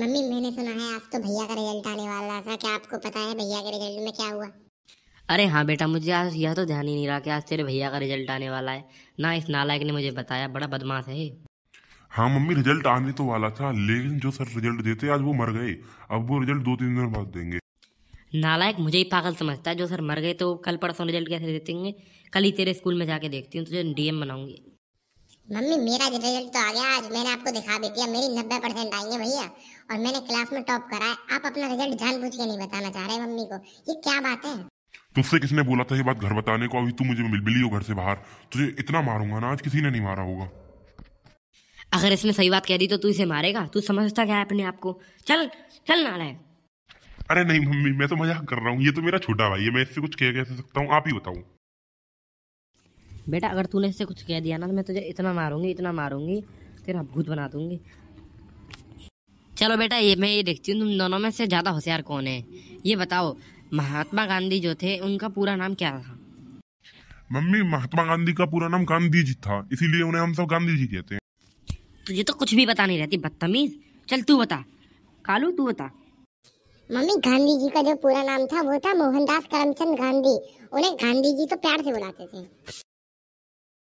mummy मैंने सुना है आज तो भैया का रिजल्ट आने वाला था क्या आपको पता है भैया के रिजल्ट में क्या हुआ अरे हाँ बेटा मुझे आज यह तो ध्यान ही नहीं रहा कि आज तेरे भैया का रिजल्ट आने वाला है ना इस नालायक ने मुझे बताया बड़ा बदमाश है हाँ मम्मी रिजल्ट आने तो वाला था लेकिन जो सर रिजल्ट देते आज वो मर गए अब वो रिजल्ट दो तीन दिन बाद देंगे नालायक मुझे ही पागल समझता है जो सर मर गए तो कल परसों रिजल्ट कैसे देते कल ही तेरे स्कूल में जाके देखती हूँ तुझे डीएम बनाऊंगी मम्मी मेरा रिजल्ट तो आ गया आज मैंने आपको दिखा भी दिया मेरी नब्बे परसेंट आई है भैया और मैंने क्लास में टॉप करा है आप अपना रिजल्ट जानबूझ के नहीं बताना चाह रहे मम्मी को ये क्या बात है तुझसे किसने बोला था ये बात घर बताने को अभी तू मुझे मिल मिली हो घर से बाहर तुझे इतना मारूंगा ना आज किसी ने नहीं मारा होगा अगर इसने सही बात कह दी तो तू इसे मारेगा तू समझता क्या है अपने आप को चल चल ना रहे अरे नहीं मम्मी मैं तो मजाक कर रहा हूँ ये तो मेरा छोटा भाई है मैं इससे कुछ कह कह सकता हूँ आप ही बताऊँ बेटा अगर तूने इससे कुछ कह दिया ना तो मैं तुझे इतना मारूंगी इतना मारूंगी तेरा भूत बना दूंगी चलो बेटा ये मैं ये देखती हूँ तुम दोनों में से ज़्यादा होशियार कौन है ये बताओ महात्मा गांधी जो थे उनका पूरा नाम क्या था मम्मी महात्मा गांधी का पूरा नाम गांधी जी था इसीलिए उन्हें हम सब गांधी जी कहते हैं तुझे तो कुछ भी पता नहीं रहती बदतमीज चल तू बता कालू तू बता मम्मी गांधी जी का जो पूरा नाम था वो था मोहनदास करमचंद गांधी उन्हें गांधी जी तो प्यार से बुलाते थे